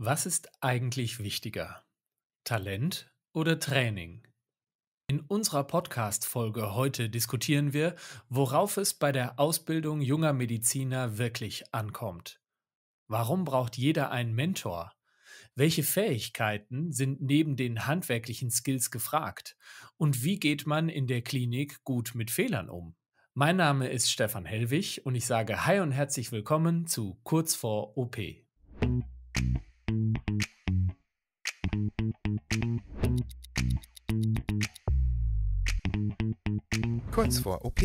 Was ist eigentlich wichtiger? Talent oder Training? In unserer Podcast-Folge heute diskutieren wir, worauf es bei der Ausbildung junger Mediziner wirklich ankommt. Warum braucht jeder einen Mentor? Welche Fähigkeiten sind neben den handwerklichen Skills gefragt? Und wie geht man in der Klinik gut mit Fehlern um? Mein Name ist Stefan Hellwig und ich sage Hi und herzlich willkommen zu Kurz vor OP. Kurz vor OP,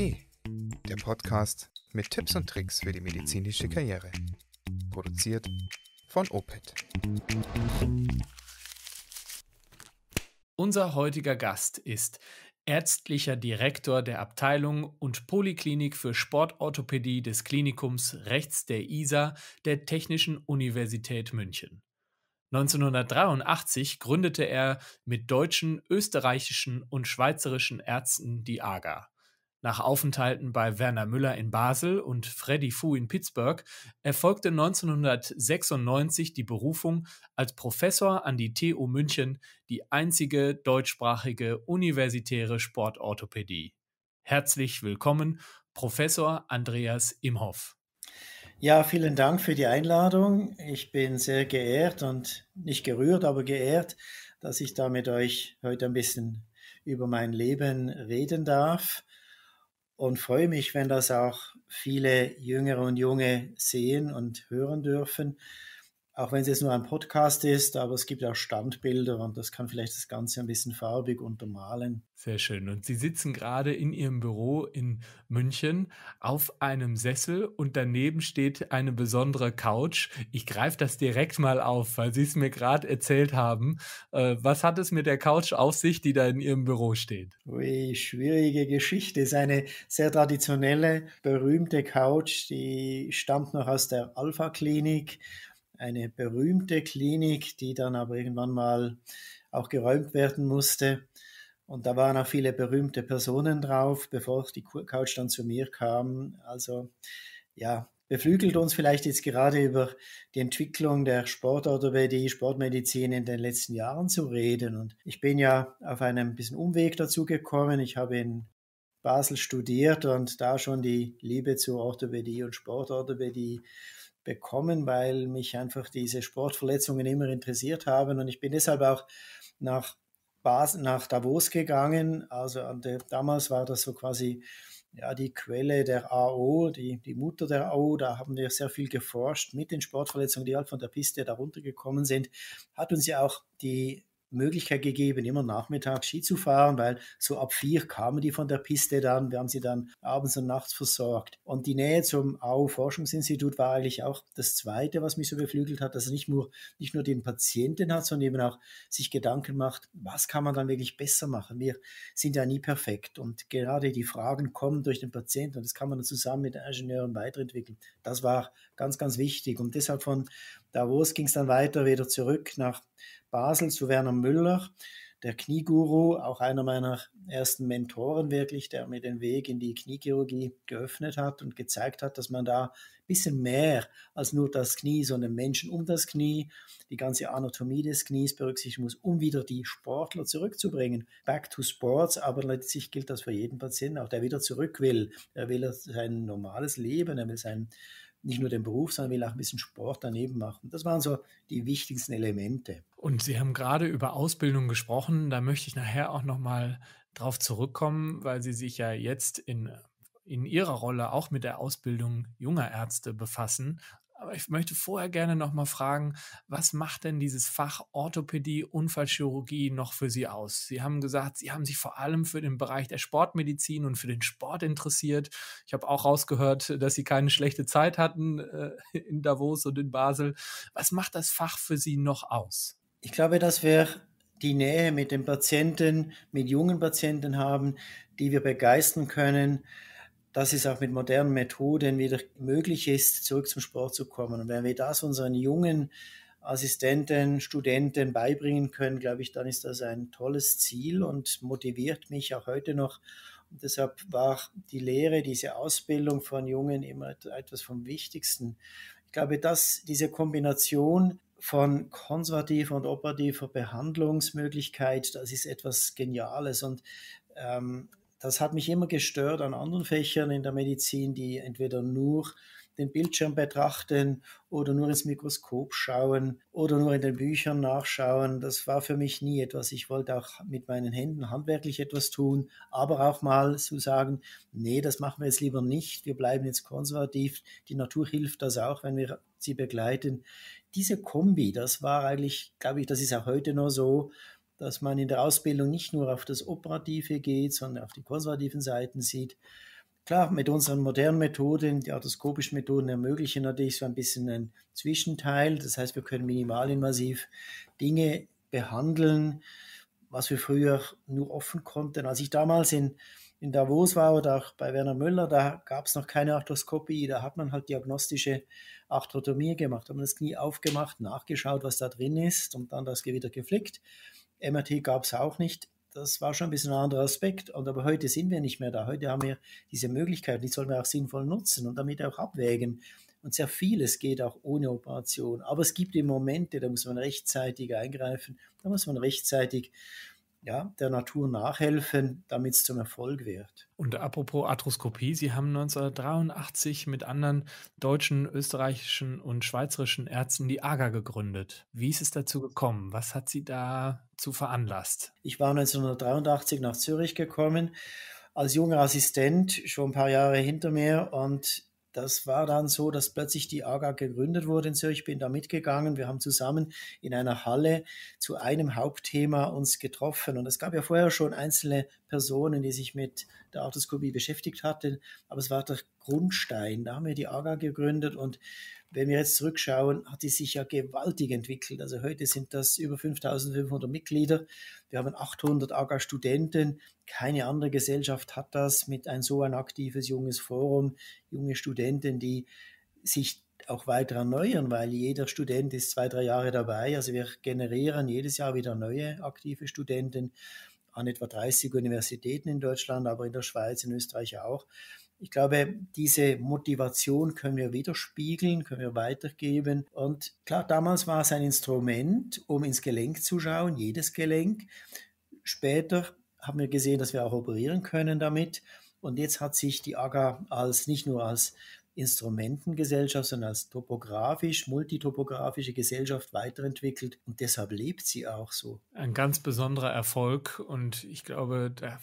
der Podcast mit Tipps und Tricks für die medizinische Karriere. Produziert von OPET. Unser heutiger Gast ist ärztlicher Direktor der Abteilung und Poliklinik für Sportorthopädie des Klinikums rechts der ISA der Technischen Universität München. 1983 gründete er mit deutschen, österreichischen und schweizerischen Ärzten die AGA. Nach Aufenthalten bei Werner Müller in Basel und Freddy Fu in Pittsburgh erfolgte 1996 die Berufung als Professor an die TU München, die einzige deutschsprachige universitäre Sportorthopädie. Herzlich willkommen, Professor Andreas Imhoff. Ja, vielen Dank für die Einladung. Ich bin sehr geehrt und nicht gerührt, aber geehrt, dass ich da mit euch heute ein bisschen über mein Leben reden darf und freue mich, wenn das auch viele Jüngere und Junge sehen und hören dürfen auch wenn es jetzt nur ein Podcast ist, aber es gibt auch Standbilder und das kann vielleicht das Ganze ein bisschen farbig untermalen. Sehr schön. Und Sie sitzen gerade in Ihrem Büro in München auf einem Sessel und daneben steht eine besondere Couch. Ich greife das direkt mal auf, weil Sie es mir gerade erzählt haben. Äh, was hat es mit der Couch auf sich, die da in Ihrem Büro steht? Ui, schwierige Geschichte. Es ist eine sehr traditionelle, berühmte Couch, die stammt noch aus der Alpha-Klinik eine berühmte Klinik, die dann aber irgendwann mal auch geräumt werden musste. Und da waren auch viele berühmte Personen drauf, bevor die Couch dann zu mir kam. Also ja, beflügelt uns vielleicht jetzt gerade über die Entwicklung der Sportorthopädie, Sportmedizin in den letzten Jahren zu reden. Und ich bin ja auf einem bisschen Umweg dazu gekommen. Ich habe in Basel studiert und da schon die Liebe zu Orthopädie und Sportorthopädie bekommen, weil mich einfach diese Sportverletzungen immer interessiert haben. Und ich bin deshalb auch nach Basel, nach Davos gegangen. Also der, damals war das so quasi ja, die Quelle der AO, die, die Mutter der AO. Da haben wir sehr viel geforscht mit den Sportverletzungen, die halt von der Piste darunter gekommen sind. Hat uns ja auch die Möglichkeit gegeben, immer nachmittags Ski zu fahren, weil so ab vier kamen die von der Piste dann, wir haben sie dann abends und nachts versorgt. Und die Nähe zum AU Forschungsinstitut war eigentlich auch das Zweite, was mich so beflügelt hat, dass er nicht nur, nicht nur den Patienten hat, sondern eben auch sich Gedanken macht, was kann man dann wirklich besser machen? Wir sind ja nie perfekt und gerade die Fragen kommen durch den Patienten und das kann man dann zusammen mit den Ingenieuren weiterentwickeln. Das war ganz, ganz wichtig und deshalb von Davos ging es dann weiter wieder zurück nach Basel zu Werner Müller, der Knieguru, auch einer meiner ersten Mentoren wirklich, der mir den Weg in die Kniechirurgie geöffnet hat und gezeigt hat, dass man da ein bisschen mehr als nur das Knie, sondern Menschen um das Knie, die ganze Anatomie des Knies berücksichtigen muss, um wieder die Sportler zurückzubringen. Back to Sports, aber letztlich gilt das für jeden Patienten, auch der wieder zurück will. Er will sein normales Leben, er will sein nicht nur den Beruf, sondern will auch ein bisschen Sport daneben machen. Das waren so die wichtigsten Elemente. Und Sie haben gerade über Ausbildung gesprochen. Da möchte ich nachher auch nochmal drauf zurückkommen, weil Sie sich ja jetzt in in Ihrer Rolle auch mit der Ausbildung junger Ärzte befassen, aber ich möchte vorher gerne noch mal fragen, was macht denn dieses Fach Orthopädie, Unfallchirurgie noch für Sie aus? Sie haben gesagt, Sie haben sich vor allem für den Bereich der Sportmedizin und für den Sport interessiert. Ich habe auch rausgehört, dass Sie keine schlechte Zeit hatten äh, in Davos und in Basel. Was macht das Fach für Sie noch aus? Ich glaube, dass wir die Nähe mit den Patienten, mit jungen Patienten haben, die wir begeistern können dass es auch mit modernen Methoden wieder möglich ist, zurück zum Sport zu kommen. Und wenn wir das unseren jungen Assistenten, Studenten beibringen können, glaube ich, dann ist das ein tolles Ziel und motiviert mich auch heute noch. Und deshalb war die Lehre, diese Ausbildung von Jungen immer etwas vom Wichtigsten. Ich glaube, dass diese Kombination von konservativer und operativer Behandlungsmöglichkeit, das ist etwas Geniales. Und ähm, das hat mich immer gestört an anderen Fächern in der Medizin, die entweder nur den Bildschirm betrachten oder nur ins Mikroskop schauen oder nur in den Büchern nachschauen. Das war für mich nie etwas. Ich wollte auch mit meinen Händen handwerklich etwas tun, aber auch mal zu sagen, nee, das machen wir jetzt lieber nicht. Wir bleiben jetzt konservativ. Die Natur hilft das auch, wenn wir sie begleiten. Diese Kombi, das war eigentlich, glaube ich, das ist auch heute noch so, dass man in der Ausbildung nicht nur auf das Operative geht, sondern auf die konservativen Seiten sieht. Klar, mit unseren modernen Methoden, die arthroskopischen Methoden ermöglichen natürlich so ein bisschen einen Zwischenteil. Das heißt, wir können minimalinvasiv Dinge behandeln, was wir früher nur offen konnten. Als ich damals in, in Davos war oder auch bei Werner Müller, da gab es noch keine Arthroskopie, da hat man halt diagnostische Arthrotomie gemacht, hat man das Knie aufgemacht, nachgeschaut, was da drin ist und dann das Gewitter geflickt. MRT gab es auch nicht. Das war schon ein bisschen ein anderer Aspekt. Und aber heute sind wir nicht mehr da. Heute haben wir diese Möglichkeit, die sollen wir auch sinnvoll nutzen und damit auch abwägen. Und sehr vieles geht auch ohne Operation. Aber es gibt eben Momente, da muss man rechtzeitig eingreifen, da muss man rechtzeitig ja, der Natur nachhelfen, damit es zum Erfolg wird. Und apropos Arthroskopie, Sie haben 1983 mit anderen deutschen, österreichischen und schweizerischen Ärzten die AGA gegründet. Wie ist es dazu gekommen? Was hat Sie dazu veranlasst? Ich war 1983 nach Zürich gekommen, als junger Assistent, schon ein paar Jahre hinter mir und das war dann so, dass plötzlich die AGA gegründet wurde in Zürich. Ich bin da mitgegangen. Wir haben zusammen in einer Halle zu einem Hauptthema uns getroffen. Und es gab ja vorher schon einzelne Personen, die sich mit der Arthroskopie beschäftigt hatten. Aber es war der Grundstein. Da haben wir die AGA gegründet und wenn wir jetzt zurückschauen, hat die sich ja gewaltig entwickelt. Also heute sind das über 5500 Mitglieder. Wir haben 800 AGA-Studenten. Keine andere Gesellschaft hat das mit ein so ein aktives junges Forum, junge Studenten, die sich auch weiter erneuern, weil jeder Student ist zwei, drei Jahre dabei. Also wir generieren jedes Jahr wieder neue aktive Studenten an etwa 30 Universitäten in Deutschland, aber in der Schweiz, in Österreich auch. Ich glaube, diese Motivation können wir widerspiegeln, können wir weitergeben. Und klar, damals war es ein Instrument, um ins Gelenk zu schauen, jedes Gelenk. Später haben wir gesehen, dass wir auch operieren können damit. Und jetzt hat sich die AGA als nicht nur als Instrumentengesellschaft, sondern als topografisch, multitopografische Gesellschaft weiterentwickelt und deshalb lebt sie auch so. Ein ganz besonderer Erfolg und ich glaube, da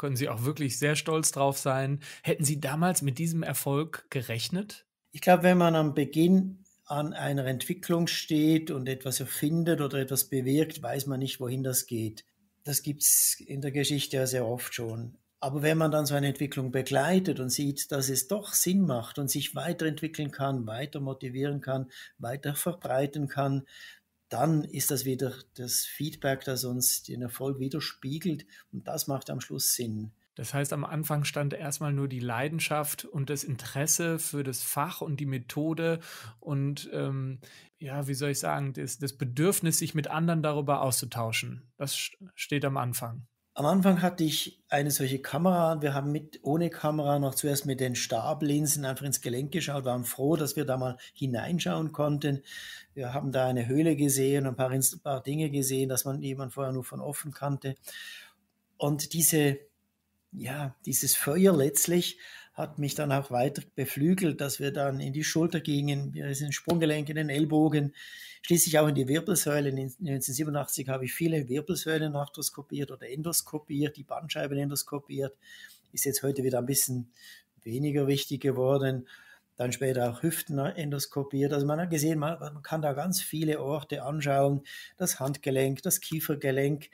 können Sie auch wirklich sehr stolz drauf sein. Hätten Sie damals mit diesem Erfolg gerechnet? Ich glaube, wenn man am Beginn an einer Entwicklung steht und etwas erfindet oder etwas bewirkt, weiß man nicht, wohin das geht. Das gibt es in der Geschichte ja sehr oft schon. Aber wenn man dann so eine Entwicklung begleitet und sieht, dass es doch Sinn macht und sich weiterentwickeln kann, weiter motivieren kann, weiter verbreiten kann, dann ist das wieder das Feedback, das uns den Erfolg widerspiegelt und das macht am Schluss Sinn. Das heißt, am Anfang stand erstmal nur die Leidenschaft und das Interesse für das Fach und die Methode und ähm, ja, wie soll ich sagen, das, das Bedürfnis, sich mit anderen darüber auszutauschen. Das steht am Anfang. Am Anfang hatte ich eine solche Kamera wir haben mit ohne Kamera noch zuerst mit den Stablinsen einfach ins Gelenk geschaut, waren froh, dass wir da mal hineinschauen konnten. Wir haben da eine Höhle gesehen, ein paar, ein paar Dinge gesehen, dass man jemand vorher nur von offen kannte. Und diese, ja, dieses Feuer letztlich hat mich dann auch weiter beflügelt, dass wir dann in die Schulter gingen, wir sind Sprunggelenk in den Ellbogen, schließlich auch in die Wirbelsäule. 1987 habe ich viele Wirbelsäulen arthroskopiert oder endoskopiert, die Bandscheiben endoskopiert. Ist jetzt heute wieder ein bisschen weniger wichtig geworden. Dann später auch Hüften endoskopiert. Also man hat gesehen, man, man kann da ganz viele Orte anschauen. Das Handgelenk, das Kiefergelenk.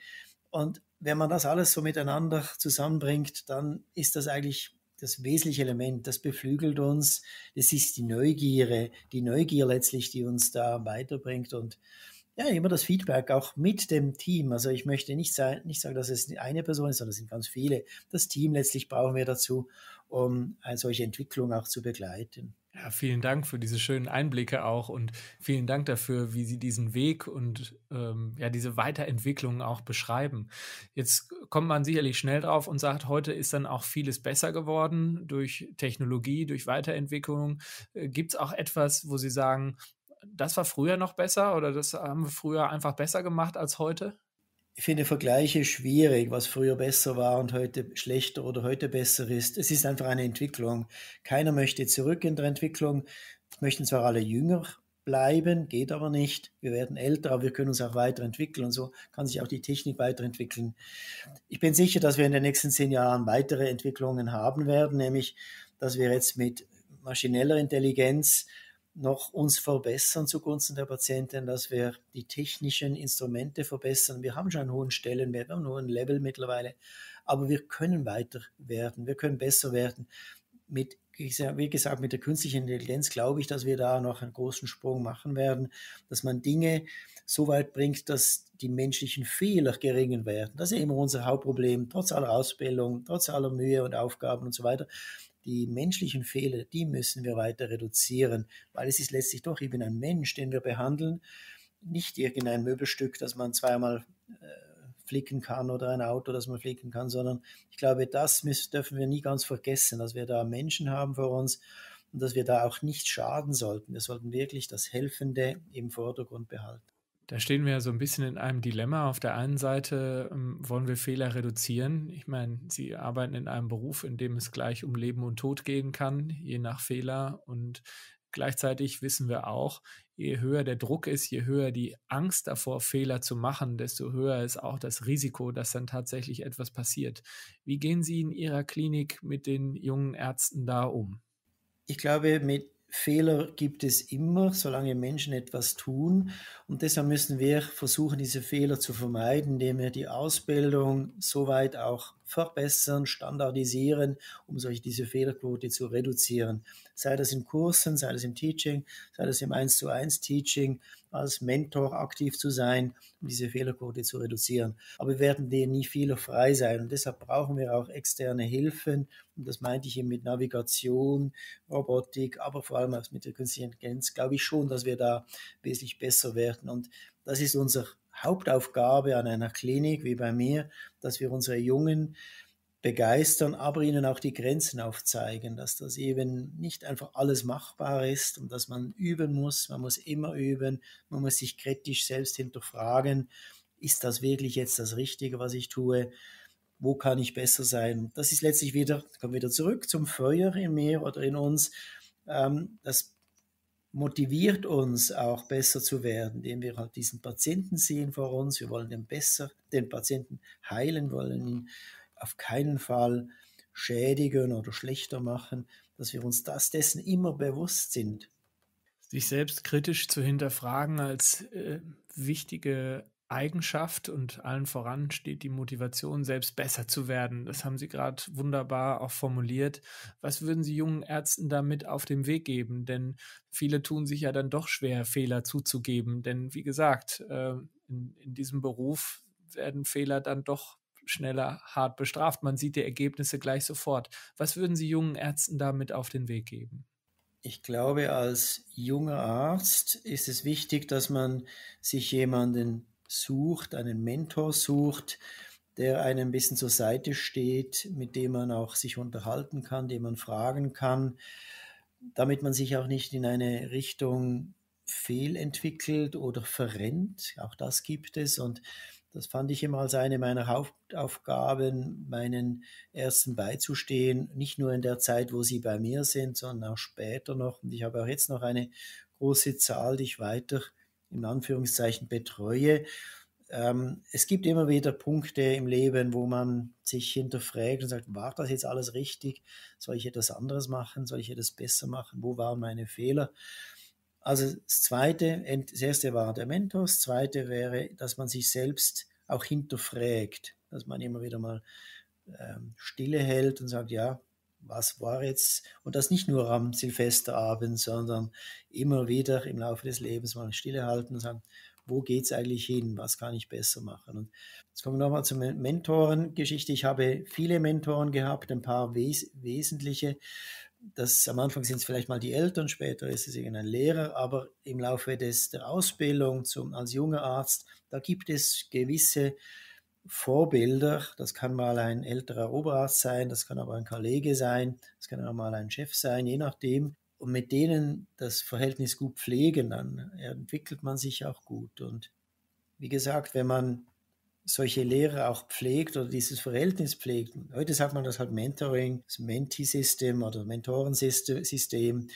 Und wenn man das alles so miteinander zusammenbringt, dann ist das eigentlich das wesentliche Element, das beflügelt uns. Das ist die Neugier, die Neugier letztlich, die uns da weiterbringt und ja, immer das Feedback auch mit dem Team. Also ich möchte nicht, nicht sagen, dass es eine Person ist, sondern es sind ganz viele. Das Team letztlich brauchen wir dazu, um eine äh, solche Entwicklung auch zu begleiten. Ja, vielen Dank für diese schönen Einblicke auch und vielen Dank dafür, wie Sie diesen Weg und ähm, ja diese Weiterentwicklung auch beschreiben. Jetzt kommt man sicherlich schnell drauf und sagt, heute ist dann auch vieles besser geworden durch Technologie, durch Weiterentwicklung. Äh, Gibt es auch etwas, wo Sie sagen, das war früher noch besser oder das haben wir früher einfach besser gemacht als heute? ich finde Vergleiche schwierig, was früher besser war und heute schlechter oder heute besser ist. Es ist einfach eine Entwicklung. Keiner möchte zurück in der Entwicklung. Möchten zwar alle jünger bleiben, geht aber nicht. Wir werden älter, aber wir können uns auch weiterentwickeln und so kann sich auch die Technik weiterentwickeln. Ich bin sicher, dass wir in den nächsten zehn Jahren weitere Entwicklungen haben werden, nämlich dass wir jetzt mit maschineller Intelligenz noch uns verbessern zugunsten der Patienten, dass wir die technischen Instrumente verbessern. Wir haben schon einen hohen Stellenwert, einen hohen Level mittlerweile, aber wir können weiter werden, wir können besser werden. Mit, wie gesagt, mit der künstlichen Intelligenz glaube ich, dass wir da noch einen großen Sprung machen werden, dass man Dinge so weit bringt, dass die menschlichen Fehler geringer werden. Das ist immer unser Hauptproblem, trotz aller Ausbildung, trotz aller Mühe und Aufgaben und so weiter die menschlichen Fehler, die müssen wir weiter reduzieren, weil es ist letztlich doch eben ein Mensch, den wir behandeln, nicht irgendein Möbelstück, das man zweimal äh, flicken kann oder ein Auto, das man flicken kann, sondern ich glaube, das müssen, dürfen wir nie ganz vergessen, dass wir da Menschen haben vor uns und dass wir da auch nicht schaden sollten. Wir sollten wirklich das Helfende im Vordergrund behalten da stehen wir so ein bisschen in einem Dilemma. Auf der einen Seite ähm, wollen wir Fehler reduzieren. Ich meine, Sie arbeiten in einem Beruf, in dem es gleich um Leben und Tod gehen kann, je nach Fehler. Und gleichzeitig wissen wir auch, je höher der Druck ist, je höher die Angst davor, Fehler zu machen, desto höher ist auch das Risiko, dass dann tatsächlich etwas passiert. Wie gehen Sie in Ihrer Klinik mit den jungen Ärzten da um? Ich glaube, mit Fehler gibt es immer, solange Menschen etwas tun. Und deshalb müssen wir versuchen, diese Fehler zu vermeiden, indem wir die Ausbildung soweit auch verbessern, standardisieren, um solche diese Fehlerquote zu reduzieren. Sei das in Kursen, sei das im Teaching, sei das im 1 zu 1 Teaching, als Mentor aktiv zu sein, um diese Fehlerquote zu reduzieren. Aber wir werden denen nie fehlerfrei sein und deshalb brauchen wir auch externe Hilfen. Und das meinte ich eben mit Navigation, Robotik, aber vor allem auch mit der künstlichen Intelligenz, glaube ich schon, dass wir da wesentlich besser werden. Und das ist unsere Hauptaufgabe an einer Klinik wie bei mir, dass wir unsere jungen begeistern, aber ihnen auch die Grenzen aufzeigen, dass das eben nicht einfach alles machbar ist und dass man üben muss, man muss immer üben, man muss sich kritisch selbst hinterfragen, ist das wirklich jetzt das Richtige, was ich tue? Wo kann ich besser sein? Das ist letztlich wieder, kommen wieder zurück zum Feuer in mir oder in uns. Ähm, das motiviert uns auch besser zu werden, indem wir halt diesen Patienten sehen vor uns. Wir wollen den besser, den Patienten heilen wollen, auf keinen Fall schädigen oder schlechter machen, dass wir uns das dessen immer bewusst sind. Sich selbst kritisch zu hinterfragen als äh, wichtige Eigenschaft und allen voran steht die Motivation, selbst besser zu werden. Das haben Sie gerade wunderbar auch formuliert. Was würden Sie jungen Ärzten damit auf den Weg geben? Denn viele tun sich ja dann doch schwer, Fehler zuzugeben. Denn wie gesagt, äh, in, in diesem Beruf werden Fehler dann doch schneller hart bestraft. Man sieht die Ergebnisse gleich sofort. Was würden Sie jungen Ärzten damit auf den Weg geben? Ich glaube, als junger Arzt ist es wichtig, dass man sich jemanden sucht, einen Mentor sucht, der einem ein bisschen zur Seite steht, mit dem man auch sich unterhalten kann, dem man fragen kann, damit man sich auch nicht in eine Richtung fehlentwickelt oder verrennt. Auch das gibt es. Und das fand ich immer als eine meiner Hauptaufgaben, meinen Ärzten beizustehen, nicht nur in der Zeit, wo sie bei mir sind, sondern auch später noch. Und ich habe auch jetzt noch eine große Zahl, die ich weiter in Anführungszeichen betreue. Ähm, es gibt immer wieder Punkte im Leben, wo man sich hinterfragt und sagt, war das jetzt alles richtig? Soll ich etwas anderes machen? Soll ich etwas besser machen? Wo waren meine Fehler? Also das zweite, das erste war der Mentor, das zweite wäre, dass man sich selbst auch hinterfragt, dass man immer wieder mal ähm, Stille hält und sagt, ja, was war jetzt, und das nicht nur am Silvesterabend, sondern immer wieder im Laufe des Lebens mal Stille halten und sagen, wo geht es eigentlich hin, was kann ich besser machen. Und jetzt kommen wir nochmal zur Mentorengeschichte. Ich habe viele Mentoren gehabt, ein paar wes wesentliche das am Anfang sind es vielleicht mal die Eltern, später ist es irgendein Lehrer, aber im Laufe des, der Ausbildung zum, als junger Arzt, da gibt es gewisse Vorbilder. Das kann mal ein älterer Oberarzt sein, das kann aber ein Kollege sein, das kann auch mal ein Chef sein, je nachdem. Und mit denen das Verhältnis gut pflegen, dann entwickelt man sich auch gut. Und wie gesagt, wenn man solche Lehrer auch pflegt oder dieses Verhältnis pflegt. Heute sagt man das halt Mentoring, das Menti-System oder Mentorensystem.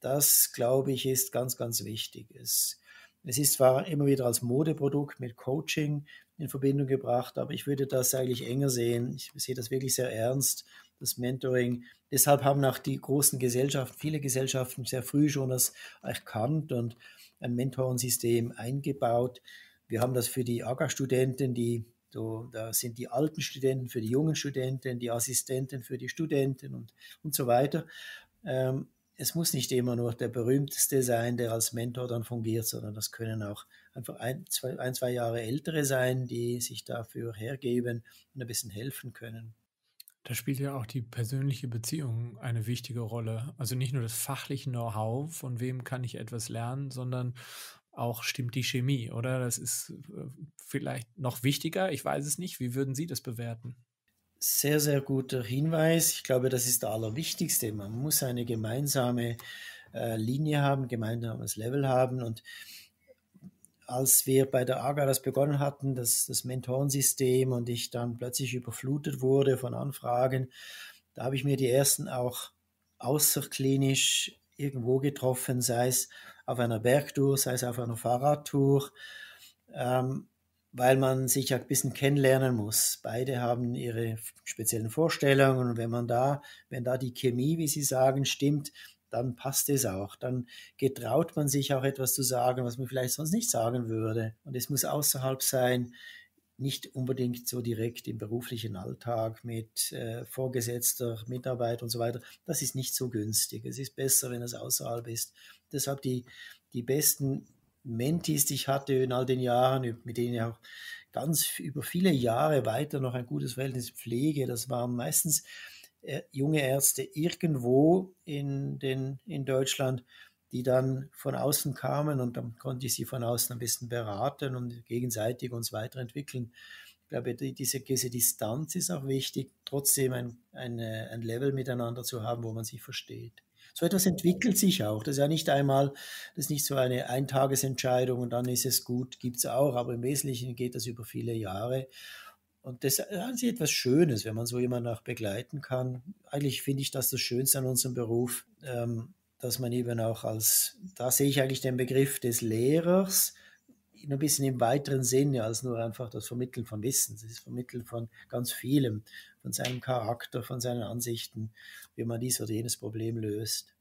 Das, glaube ich, ist ganz, ganz wichtig. Es, es ist zwar immer wieder als Modeprodukt mit Coaching in Verbindung gebracht, aber ich würde das eigentlich enger sehen. Ich sehe das wirklich sehr ernst, das Mentoring. Deshalb haben auch die großen Gesellschaften, viele Gesellschaften sehr früh schon das erkannt und ein Mentorensystem eingebaut. Wir haben das für die AGA-Studenten, die so, da sind die alten Studenten für die jungen Studenten, die Assistenten für die Studenten und, und so weiter. Ähm, es muss nicht immer nur der berühmteste sein, der als Mentor dann fungiert, sondern das können auch einfach ein, zwei, ein, zwei Jahre ältere sein, die sich dafür hergeben und ein bisschen helfen können. Da spielt ja auch die persönliche Beziehung eine wichtige Rolle. Also nicht nur das fachliche Know-how, von wem kann ich etwas lernen, sondern auch stimmt die Chemie, oder? Das ist äh, vielleicht noch wichtiger, ich weiß es nicht. Wie würden Sie das bewerten? Sehr, sehr guter Hinweis. Ich glaube, das ist der Allerwichtigste. Man muss eine gemeinsame äh, Linie haben, gemeinsames Level haben. Und als wir bei der AGA das begonnen hatten, das, das Mentorensystem, und ich dann plötzlich überflutet wurde von Anfragen, da habe ich mir die ersten auch außerklinisch irgendwo getroffen, sei es auf einer Bergtour, sei es auf einer Fahrradtour, ähm, weil man sich ja ein bisschen kennenlernen muss. Beide haben ihre speziellen Vorstellungen und wenn man da, wenn da die Chemie, wie Sie sagen, stimmt, dann passt es auch. Dann getraut man sich auch etwas zu sagen, was man vielleicht sonst nicht sagen würde. Und es muss außerhalb sein nicht unbedingt so direkt im beruflichen Alltag mit äh, vorgesetzter Mitarbeit und so weiter. Das ist nicht so günstig. Es ist besser, wenn es außerhalb ist. Deshalb die, die besten Mentis, die ich hatte in all den Jahren, mit denen ich auch ganz über viele Jahre weiter noch ein gutes Verhältnis pflege, das waren meistens äh, junge Ärzte irgendwo in, den, in Deutschland, die dann von außen kamen und dann konnte ich sie von außen ein bisschen beraten und gegenseitig uns weiterentwickeln. Ich glaube, die, diese, diese Distanz ist auch wichtig, trotzdem ein, eine, ein Level miteinander zu haben, wo man sich versteht. So etwas entwickelt sich auch. Das ist ja nicht einmal, das ist nicht so eine Eintagesentscheidung und dann ist es gut, gibt es auch, aber im Wesentlichen geht das über viele Jahre. Und das, ist ist etwas Schönes, wenn man so jemanden auch begleiten kann. Eigentlich finde ich das das Schönste an unserem Beruf, ähm, dass man eben auch als, da sehe ich eigentlich den Begriff des Lehrers ein bisschen im weiteren Sinne als nur einfach das Vermitteln von Wissen. Das ist Vermitteln von ganz vielem, von seinem Charakter, von seinen Ansichten, wie man dies oder jenes Problem löst.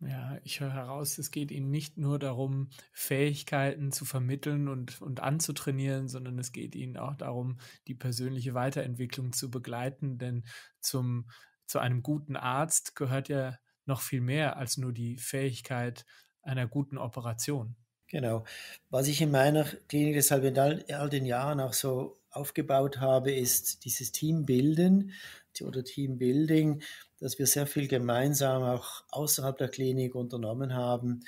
Ja, ich höre heraus, es geht Ihnen nicht nur darum, Fähigkeiten zu vermitteln und, und anzutrainieren, sondern es geht Ihnen auch darum, die persönliche Weiterentwicklung zu begleiten. Denn zum, zu einem guten Arzt gehört ja noch viel mehr als nur die Fähigkeit einer guten Operation. Genau. Was ich in meiner Klinik deshalb in all, all den Jahren auch so aufgebaut habe, ist dieses Teambilden oder Teambuilding, dass wir sehr viel gemeinsam auch außerhalb der Klinik unternommen haben.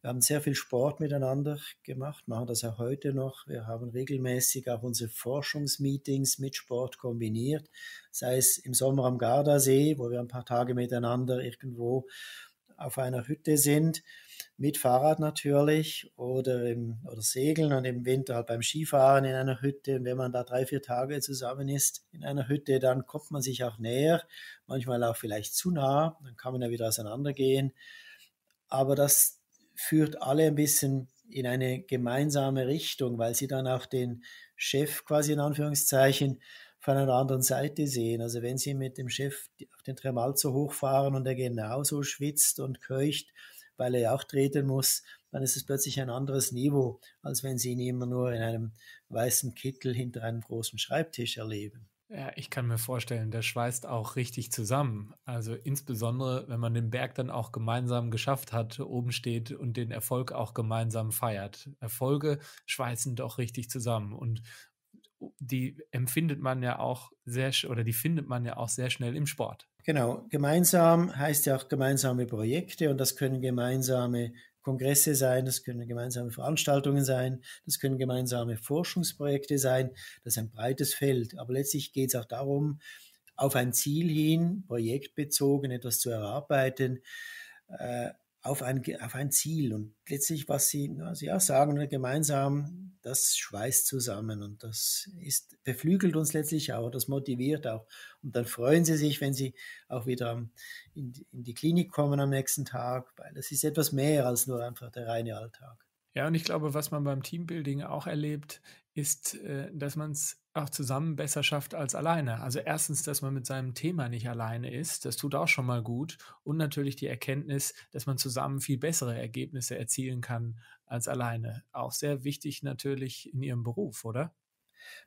Wir haben sehr viel Sport miteinander gemacht, machen das ja heute noch. Wir haben regelmäßig auch unsere Forschungsmeetings mit Sport kombiniert, sei es im Sommer am Gardasee, wo wir ein paar Tage miteinander irgendwo auf einer Hütte sind, mit Fahrrad natürlich oder, im, oder segeln und im Winter halt beim Skifahren in einer Hütte. Und wenn man da drei, vier Tage zusammen ist in einer Hütte, dann kommt man sich auch näher, manchmal auch vielleicht zu nah, dann kann man ja wieder auseinandergehen. Aber das, führt alle ein bisschen in eine gemeinsame Richtung, weil sie dann auch den Chef quasi in Anführungszeichen von einer anderen Seite sehen. Also wenn sie mit dem Chef auf den Tremalzo hochfahren und er genauso schwitzt und keucht, weil er ja auch treten muss, dann ist es plötzlich ein anderes Niveau, als wenn sie ihn immer nur in einem weißen Kittel hinter einem großen Schreibtisch erleben. Ja, ich kann mir vorstellen, der schweißt auch richtig zusammen. Also insbesondere, wenn man den Berg dann auch gemeinsam geschafft hat, oben steht und den Erfolg auch gemeinsam feiert. Erfolge schweißen doch richtig zusammen und die empfindet man ja auch sehr oder die findet man ja auch sehr schnell im Sport. Genau, gemeinsam heißt ja auch gemeinsame Projekte und das können gemeinsame Kongresse sein, das können gemeinsame Veranstaltungen sein, das können gemeinsame Forschungsprojekte sein. Das ist ein breites Feld. Aber letztlich geht es auch darum, auf ein Ziel hin, projektbezogen etwas zu erarbeiten, äh, auf, ein, auf ein Ziel. Und letztlich, was Sie, na, Sie auch sagen, ne, gemeinsam das schweißt zusammen und das ist, beflügelt uns letztlich auch, das motiviert auch. Und dann freuen sie sich, wenn sie auch wieder in, in die Klinik kommen am nächsten Tag, weil das ist etwas mehr als nur einfach der reine Alltag. Ja, und ich glaube, was man beim Teambuilding auch erlebt, ist, äh, dass man es auch zusammen besser schafft als alleine. Also erstens, dass man mit seinem Thema nicht alleine ist, das tut auch schon mal gut. Und natürlich die Erkenntnis, dass man zusammen viel bessere Ergebnisse erzielen kann als alleine. Auch sehr wichtig natürlich in Ihrem Beruf, oder?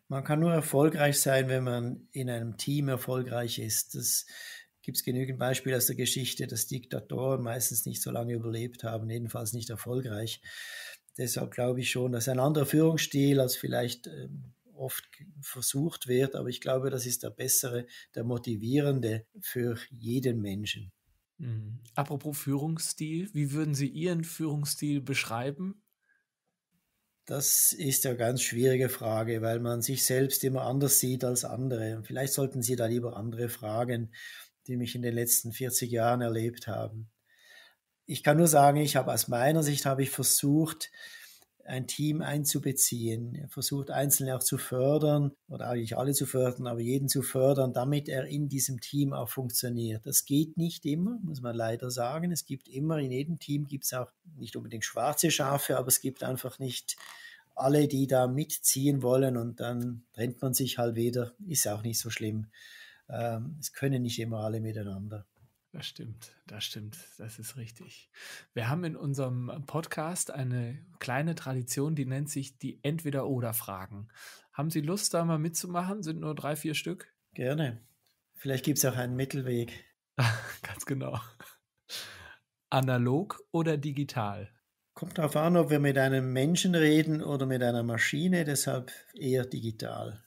Man kann nur erfolgreich sein, wenn man in einem Team erfolgreich ist. Das gibt es genügend Beispiele aus der Geschichte, dass Diktatoren meistens nicht so lange überlebt haben, jedenfalls nicht erfolgreich. Deshalb glaube ich schon, dass ein anderer Führungsstil als vielleicht ähm, oft versucht wird, aber ich glaube, das ist der bessere, der motivierende für jeden Menschen. Mhm. Apropos Führungsstil, wie würden Sie Ihren Führungsstil beschreiben? Das ist eine ganz schwierige Frage, weil man sich selbst immer anders sieht als andere. Vielleicht sollten Sie da lieber andere fragen, die mich in den letzten 40 Jahren erlebt haben. Ich kann nur sagen, ich habe aus meiner Sicht habe ich versucht, ein Team einzubeziehen. Er versucht Einzelne auch zu fördern oder eigentlich alle zu fördern, aber jeden zu fördern, damit er in diesem Team auch funktioniert. Das geht nicht immer, muss man leider sagen. Es gibt immer, in jedem Team gibt es auch nicht unbedingt schwarze Schafe, aber es gibt einfach nicht alle, die da mitziehen wollen und dann trennt man sich halt wieder. Ist auch nicht so schlimm. Ähm, es können nicht immer alle miteinander. Das stimmt, das stimmt, das ist richtig. Wir haben in unserem Podcast eine kleine Tradition, die nennt sich die Entweder-Oder-Fragen. Haben Sie Lust, da mal mitzumachen? Sind nur drei, vier Stück? Gerne. Vielleicht gibt es auch einen Mittelweg. Ganz genau. Analog oder digital? Kommt darauf an, ob wir mit einem Menschen reden oder mit einer Maschine, deshalb eher digital.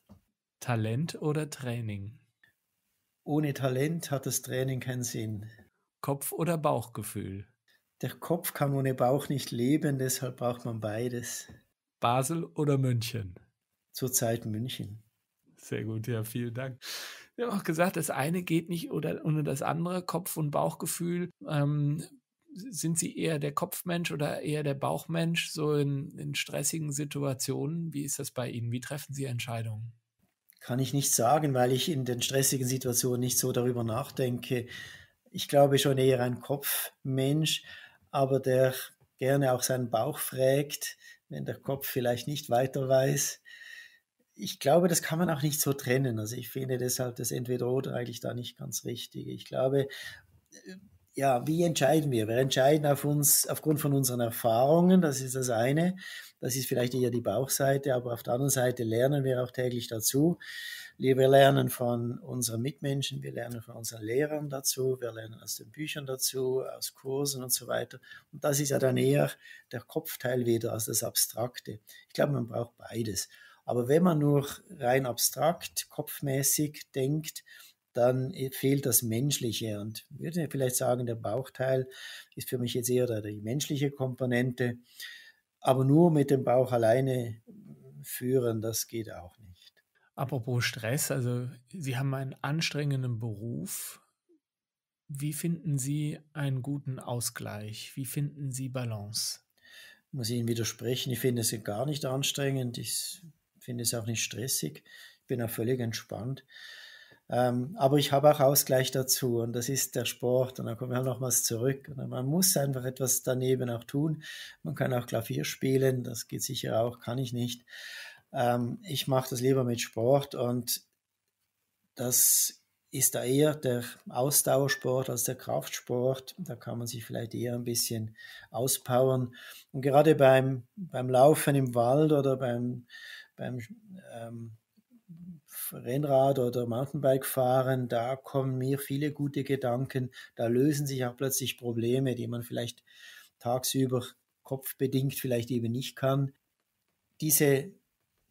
Talent oder Training? Ohne Talent hat das Training keinen Sinn. Kopf- oder Bauchgefühl? Der Kopf kann ohne Bauch nicht leben, deshalb braucht man beides. Basel oder München? Zurzeit München. Sehr gut, ja, vielen Dank. Wir haben auch gesagt, das eine geht nicht oder ohne das andere, Kopf- und Bauchgefühl. Ähm, sind Sie eher der Kopfmensch oder eher der Bauchmensch, so in, in stressigen Situationen? Wie ist das bei Ihnen? Wie treffen Sie Entscheidungen? kann ich nicht sagen, weil ich in den stressigen Situationen nicht so darüber nachdenke. Ich glaube schon eher ein Kopfmensch, aber der gerne auch seinen Bauch fragt, wenn der Kopf vielleicht nicht weiter weiß. Ich glaube, das kann man auch nicht so trennen. Also ich finde deshalb das Entweder-Oder eigentlich da nicht ganz richtig. Ich glaube, ja, wie entscheiden wir? Wir entscheiden auf uns, aufgrund von unseren Erfahrungen, das ist das eine. Das ist vielleicht eher die Bauchseite, aber auf der anderen Seite lernen wir auch täglich dazu. Wir lernen von unseren Mitmenschen, wir lernen von unseren Lehrern dazu, wir lernen aus den Büchern dazu, aus Kursen und so weiter. Und das ist ja dann eher der Kopfteil wieder als das Abstrakte. Ich glaube, man braucht beides. Aber wenn man nur rein abstrakt, kopfmäßig denkt, dann äh, fehlt das Menschliche. Und ich würde vielleicht sagen, der Bauchteil ist für mich jetzt eher die menschliche Komponente. Aber nur mit dem Bauch alleine führen, das geht auch nicht. Apropos Stress, also Sie haben einen anstrengenden Beruf. Wie finden Sie einen guten Ausgleich? Wie finden Sie Balance? Muss ich Ihnen widersprechen, ich finde es gar nicht anstrengend. Ich finde es auch nicht stressig. Ich bin auch völlig entspannt. Ähm, aber ich habe auch Ausgleich dazu und das ist der Sport und dann kommen wir halt nochmals zurück. Und man muss einfach etwas daneben auch tun. Man kann auch Klavier spielen, das geht sicher auch, kann ich nicht. Ähm, ich mache das lieber mit Sport und das ist da eher der Ausdauersport als der Kraftsport. Da kann man sich vielleicht eher ein bisschen auspowern. Und gerade beim, beim Laufen im Wald oder beim, beim ähm, Rennrad oder Mountainbike fahren, da kommen mir viele gute Gedanken, da lösen sich auch plötzlich Probleme, die man vielleicht tagsüber kopfbedingt vielleicht eben nicht kann. Diese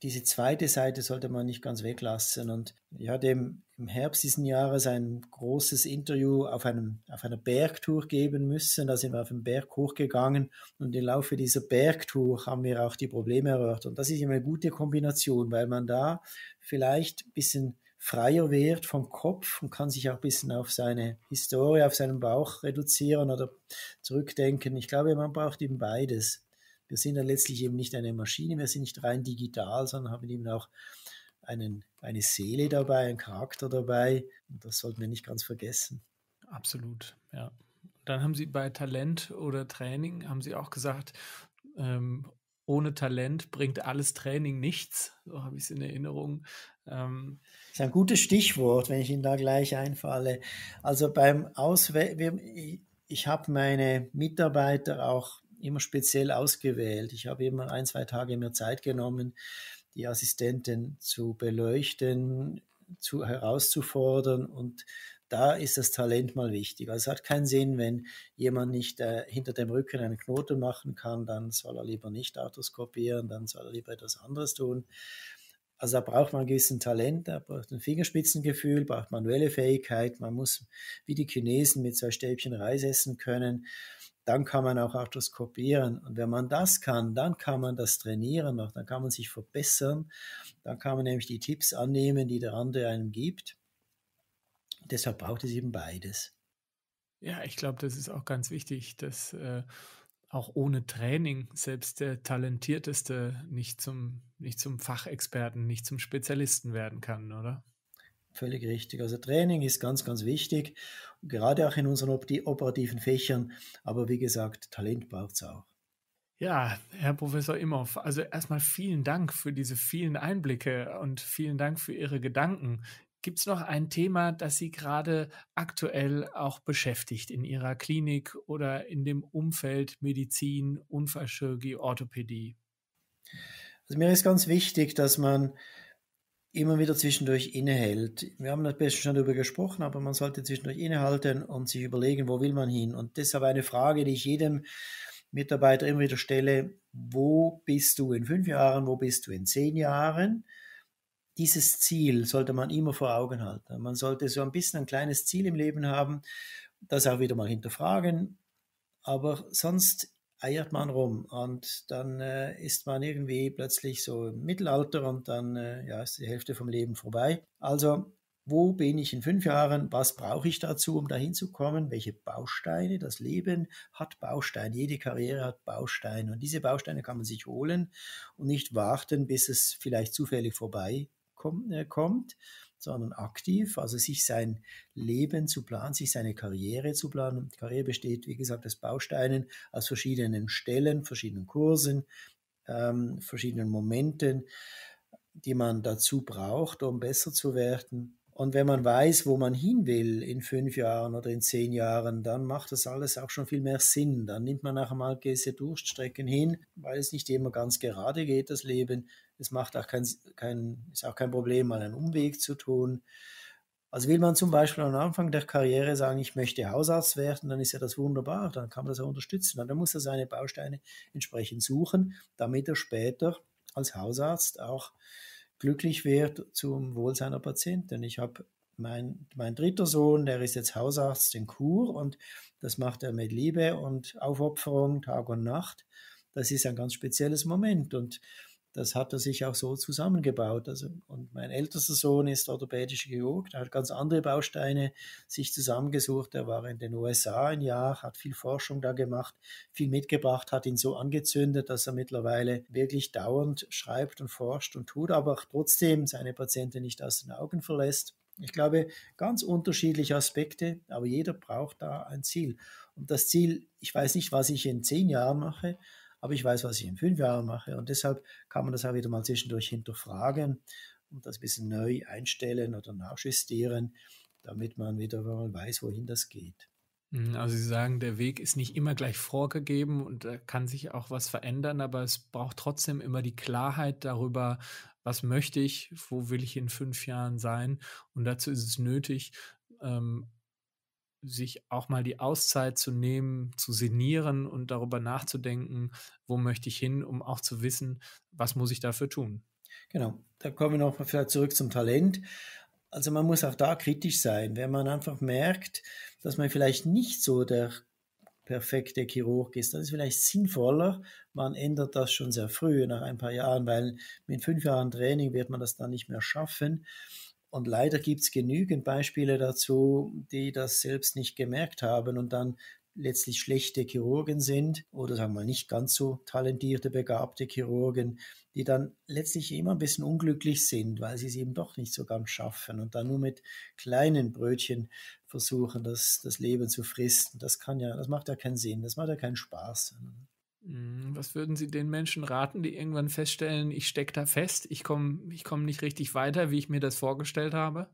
diese zweite Seite sollte man nicht ganz weglassen. Und ich hatte im, Herbst diesen Jahres ein großes Interview auf, einem, auf einer Bergtour geben müssen. Da sind wir auf den Berg hochgegangen und im Laufe dieser Bergtour haben wir auch die Probleme erörtert. Und das ist immer eine gute Kombination, weil man da vielleicht ein bisschen freier wird vom Kopf und kann sich auch ein bisschen auf seine Historie, auf seinen Bauch reduzieren oder zurückdenken. Ich glaube, man braucht eben beides. Wir sind dann letztlich eben nicht eine Maschine, wir sind nicht rein digital, sondern haben eben auch einen, eine Seele dabei, einen Charakter dabei. Und das sollten wir nicht ganz vergessen. Absolut, ja. Dann haben Sie bei Talent oder Training, haben Sie auch gesagt, ähm, ohne Talent bringt alles Training nichts. So habe ich es in Erinnerung. Ähm das ist ein gutes Stichwort, wenn ich Ihnen da gleich einfalle. Also beim Auswählen, ich habe meine Mitarbeiter auch immer speziell ausgewählt. Ich habe immer ein, zwei Tage mehr Zeit genommen, die Assistentin zu beleuchten, zu, herauszufordern und da ist das Talent mal wichtig. Also es hat keinen Sinn, wenn jemand nicht äh, hinter dem Rücken einen Knoten machen kann, dann soll er lieber nicht autoskopieren, dann soll er lieber etwas anderes tun. Also da braucht man ein gewissen Talent, da braucht ein Fingerspitzengefühl, braucht manuelle Fähigkeit, man muss wie die Chinesen mit zwei Stäbchen Reis essen können dann kann man auch arthroskopieren. Und wenn man das kann, dann kann man das trainieren noch, dann kann man sich verbessern, dann kann man nämlich die Tipps annehmen, die der andere einem gibt. Deshalb braucht es eben beides. Ja, ich glaube, das ist auch ganz wichtig, dass äh, auch ohne Training selbst der Talentierteste nicht zum, nicht zum Fachexperten, nicht zum Spezialisten werden kann, oder? Völlig richtig. Also Training ist ganz, ganz wichtig, gerade auch in unseren operativen Fächern. Aber wie gesagt, Talent braucht es auch. Ja, Herr Professor Imhoff, also erstmal vielen Dank für diese vielen Einblicke und vielen Dank für Ihre Gedanken. Gibt es noch ein Thema, das Sie gerade aktuell auch beschäftigt in Ihrer Klinik oder in dem Umfeld Medizin, Unfallchirurgie, Orthopädie? Also mir ist ganz wichtig, dass man immer wieder zwischendurch innehält. Wir haben das besten schon darüber gesprochen, aber man sollte zwischendurch innehalten und sich überlegen, wo will man hin. Und deshalb eine Frage, die ich jedem Mitarbeiter immer wieder stelle, wo bist du in fünf Jahren, wo bist du in zehn Jahren? Dieses Ziel sollte man immer vor Augen halten. Man sollte so ein bisschen ein kleines Ziel im Leben haben, das auch wieder mal hinterfragen. Aber sonst eiert man rum und dann äh, ist man irgendwie plötzlich so im Mittelalter und dann äh, ja, ist die Hälfte vom Leben vorbei. Also wo bin ich in fünf Jahren? Was brauche ich dazu, um dahin zu kommen? Welche Bausteine? Das Leben hat Bausteine. Jede Karriere hat Bausteine. Und diese Bausteine kann man sich holen und nicht warten, bis es vielleicht zufällig vorbei äh, kommt, kommt sondern aktiv, also sich sein Leben zu planen, sich seine Karriere zu planen. Die Karriere besteht, wie gesagt, aus Bausteinen, aus verschiedenen Stellen, verschiedenen Kursen, ähm, verschiedenen Momenten, die man dazu braucht, um besser zu werden. Und wenn man weiß, wo man hin will in fünf Jahren oder in zehn Jahren, dann macht das alles auch schon viel mehr Sinn. Dann nimmt man nachher mal gewisse Durststrecken hin, weil es nicht immer ganz gerade geht, das Leben. Es macht auch kein, kein, ist auch kein Problem, mal einen Umweg zu tun. Also will man zum Beispiel am Anfang der Karriere sagen, ich möchte Hausarzt werden, dann ist ja das wunderbar, dann kann man das auch unterstützen. dann muss er seine Bausteine entsprechend suchen, damit er später als Hausarzt auch glücklich wird zum Wohl seiner Patienten. Ich habe mein, mein dritter Sohn, der ist jetzt Hausarzt in Kur und das macht er mit Liebe und Aufopferung Tag und Nacht. Das ist ein ganz spezielles Moment und das hat er sich auch so zusammengebaut. Also, und mein ältester Sohn ist orthopädischer Chirurg, der hat ganz andere Bausteine sich zusammengesucht. Er war in den USA ein Jahr, hat viel Forschung da gemacht, viel mitgebracht, hat ihn so angezündet, dass er mittlerweile wirklich dauernd schreibt und forscht und tut, aber auch trotzdem seine Patienten nicht aus den Augen verlässt. Ich glaube, ganz unterschiedliche Aspekte, aber jeder braucht da ein Ziel. Und das Ziel, ich weiß nicht, was ich in zehn Jahren mache, aber ich weiß, was ich in fünf Jahren mache. Und deshalb kann man das auch wieder mal zwischendurch hinterfragen und das ein bisschen neu einstellen oder nachjustieren, damit man wieder mal weiß, wohin das geht. Mhm, also Sie sagen, der Weg ist nicht immer gleich vorgegeben und da kann sich auch was verändern, aber es braucht trotzdem immer die Klarheit darüber, was möchte ich, wo will ich in fünf Jahren sein. Und dazu ist es nötig, ähm, sich auch mal die Auszeit zu nehmen, zu sinnieren und darüber nachzudenken, wo möchte ich hin, um auch zu wissen, was muss ich dafür tun. Genau, da kommen wir noch vielleicht zurück zum Talent. Also man muss auch da kritisch sein, wenn man einfach merkt, dass man vielleicht nicht so der perfekte Chirurg ist. dann ist vielleicht sinnvoller. Man ändert das schon sehr früh, nach ein paar Jahren, weil mit fünf Jahren Training wird man das dann nicht mehr schaffen. Und leider gibt es genügend Beispiele dazu, die das selbst nicht gemerkt haben und dann letztlich schlechte Chirurgen sind oder sagen wir mal nicht ganz so talentierte, begabte Chirurgen, die dann letztlich immer ein bisschen unglücklich sind, weil sie es eben doch nicht so ganz schaffen und dann nur mit kleinen Brötchen versuchen, das, das Leben zu fristen. Das kann ja, das macht ja keinen Sinn, das macht ja keinen Spaß. Hm, was würden Sie den Menschen raten, die irgendwann feststellen, ich stecke da fest, ich komme ich komm nicht richtig weiter, wie ich mir das vorgestellt habe?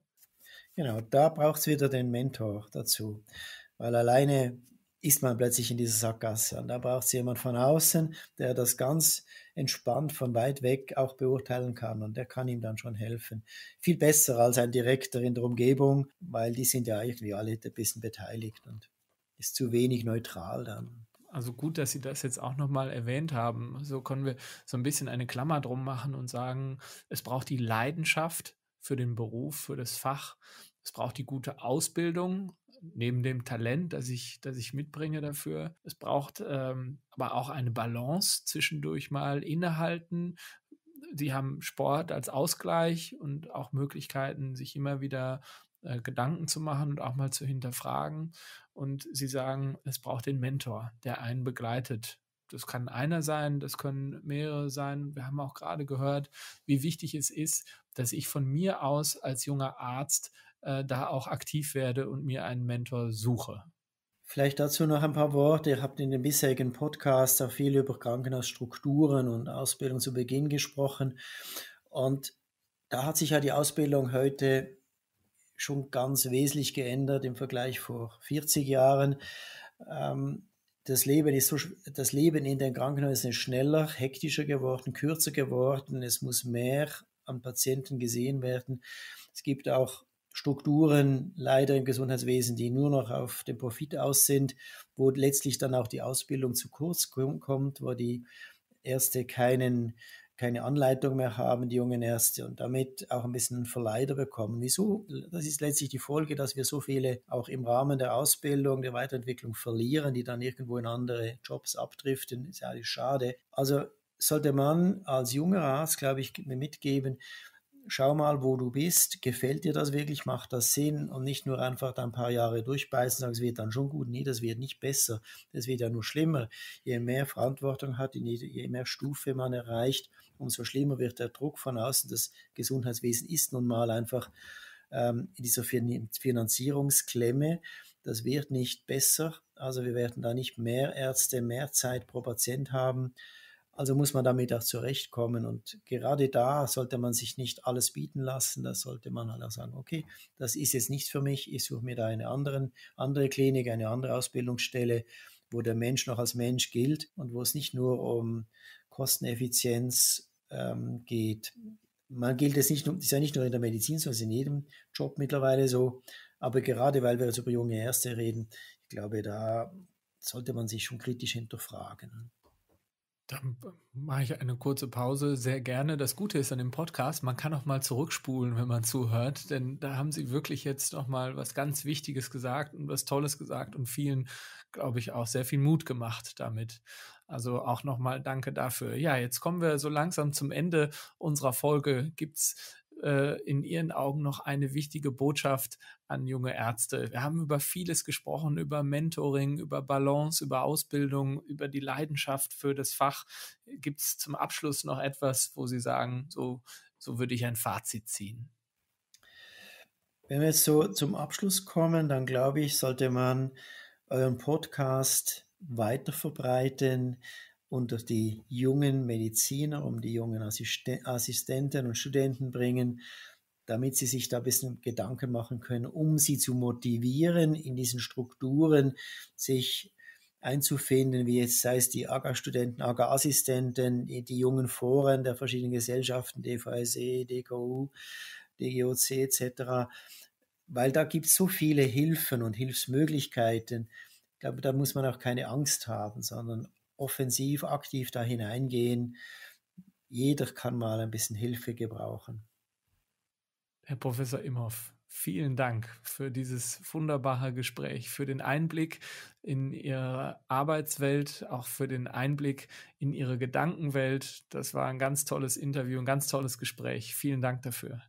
Genau, da braucht es wieder den Mentor dazu, weil alleine ist man plötzlich in dieser Sackgasse und da braucht es jemand von außen, der das ganz entspannt von weit weg auch beurteilen kann und der kann ihm dann schon helfen. Viel besser als ein Direktor in der Umgebung, weil die sind ja irgendwie alle ein bisschen beteiligt und ist zu wenig neutral dann also gut, dass Sie das jetzt auch nochmal erwähnt haben. So können wir so ein bisschen eine Klammer drum machen und sagen, es braucht die Leidenschaft für den Beruf, für das Fach. Es braucht die gute Ausbildung, neben dem Talent, das ich, das ich mitbringe dafür. Es braucht ähm, aber auch eine Balance zwischendurch mal innehalten. Sie haben Sport als Ausgleich und auch Möglichkeiten, sich immer wieder äh, Gedanken zu machen und auch mal zu hinterfragen. Und sie sagen, es braucht den Mentor, der einen begleitet. Das kann einer sein, das können mehrere sein. Wir haben auch gerade gehört, wie wichtig es ist, dass ich von mir aus als junger Arzt äh, da auch aktiv werde und mir einen Mentor suche. Vielleicht dazu noch ein paar Worte. Ihr habt in dem bisherigen Podcast auch viel über Krankenhausstrukturen und Ausbildung zu Beginn gesprochen. Und da hat sich ja die Ausbildung heute schon ganz wesentlich geändert im Vergleich vor 40 Jahren. Ähm, das Leben ist so, das Leben in den Krankenhäusern ist schneller, hektischer geworden, kürzer geworden. Es muss mehr an Patienten gesehen werden. Es gibt auch Strukturen leider im Gesundheitswesen, die nur noch auf den Profit aus sind, wo letztlich dann auch die Ausbildung zu kurz kommt, wo die Ärzte keinen keine Anleitung mehr haben, die jungen Ärzte, und damit auch ein bisschen einen Verleider bekommen. Wieso? Das ist letztlich die Folge, dass wir so viele auch im Rahmen der Ausbildung, der Weiterentwicklung verlieren, die dann irgendwo in andere Jobs abdriften. Ist ja alles schade. Also sollte man als junger Arzt, glaube ich, mir mitgeben, schau mal, wo du bist, gefällt dir das wirklich, macht das Sinn und nicht nur einfach da ein paar Jahre durchbeißen, sagen, es wird dann schon gut. Nee, das wird nicht besser, das wird ja nur schlimmer. Je mehr Verantwortung hat, je mehr Stufe man erreicht, umso schlimmer wird der Druck von außen. Das Gesundheitswesen ist nun mal einfach ähm, in dieser Finanzierungsklemme. Das wird nicht besser. Also wir werden da nicht mehr Ärzte, mehr Zeit pro Patient haben. Also muss man damit auch zurechtkommen. Und gerade da sollte man sich nicht alles bieten lassen. Da sollte man halt auch sagen, okay, das ist jetzt nichts für mich. Ich suche mir da eine anderen, andere Klinik, eine andere Ausbildungsstelle, wo der Mensch noch als Mensch gilt und wo es nicht nur um Kosteneffizienz ähm, geht. Man gilt es nicht, ist ja nicht nur in der Medizin, sondern in jedem Job mittlerweile so. Aber gerade weil wir jetzt über junge Ärzte reden, ich glaube, da sollte man sich schon kritisch hinterfragen. Ne? Dann mache ich eine kurze Pause sehr gerne. Das Gute ist an dem Podcast, man kann auch mal zurückspulen, wenn man zuhört, denn da haben Sie wirklich jetzt noch mal was ganz Wichtiges gesagt und was Tolles gesagt und vielen, glaube ich, auch sehr viel Mut gemacht damit. Also auch nochmal danke dafür. Ja, jetzt kommen wir so langsam zum Ende unserer Folge. Gibt Gibt's äh, in Ihren Augen noch eine wichtige Botschaft an junge Ärzte? Wir haben über vieles gesprochen, über Mentoring, über Balance, über Ausbildung, über die Leidenschaft für das Fach. Gibt es zum Abschluss noch etwas, wo Sie sagen, so, so würde ich ein Fazit ziehen? Wenn wir jetzt so zum Abschluss kommen, dann glaube ich, sollte man euren Podcast weiterverbreiten unter die jungen Mediziner, um die jungen Assistenten und Studenten bringen, damit sie sich da ein bisschen Gedanken machen können, um sie zu motivieren, in diesen Strukturen sich einzufinden, wie jetzt sei es die AGA-Studenten, AGA-Assistenten, die jungen Foren der verschiedenen Gesellschaften, DVSE, DKU, DGOC etc., weil da gibt es so viele Hilfen und Hilfsmöglichkeiten, glaube, da muss man auch keine Angst haben, sondern offensiv, aktiv da hineingehen. Jeder kann mal ein bisschen Hilfe gebrauchen. Herr Professor Imhoff, vielen Dank für dieses wunderbare Gespräch, für den Einblick in Ihre Arbeitswelt, auch für den Einblick in Ihre Gedankenwelt. Das war ein ganz tolles Interview, ein ganz tolles Gespräch. Vielen Dank dafür.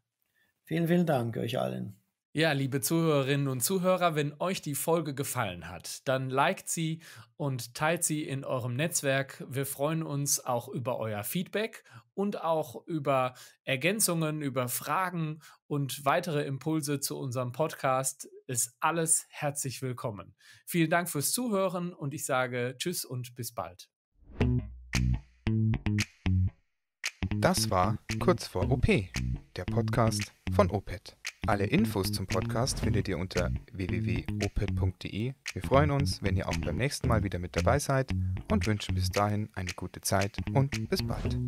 Vielen, vielen Dank euch allen. Ja, liebe Zuhörerinnen und Zuhörer, wenn euch die Folge gefallen hat, dann liked sie und teilt sie in eurem Netzwerk. Wir freuen uns auch über euer Feedback und auch über Ergänzungen, über Fragen und weitere Impulse zu unserem Podcast. Ist alles herzlich willkommen. Vielen Dank fürs Zuhören und ich sage Tschüss und bis bald. Das war Kurz vor OP, der Podcast von OPET. Alle Infos zum Podcast findet ihr unter www.opet.de. E. Wir freuen uns, wenn ihr auch beim nächsten Mal wieder mit dabei seid und wünschen bis dahin eine gute Zeit und bis bald.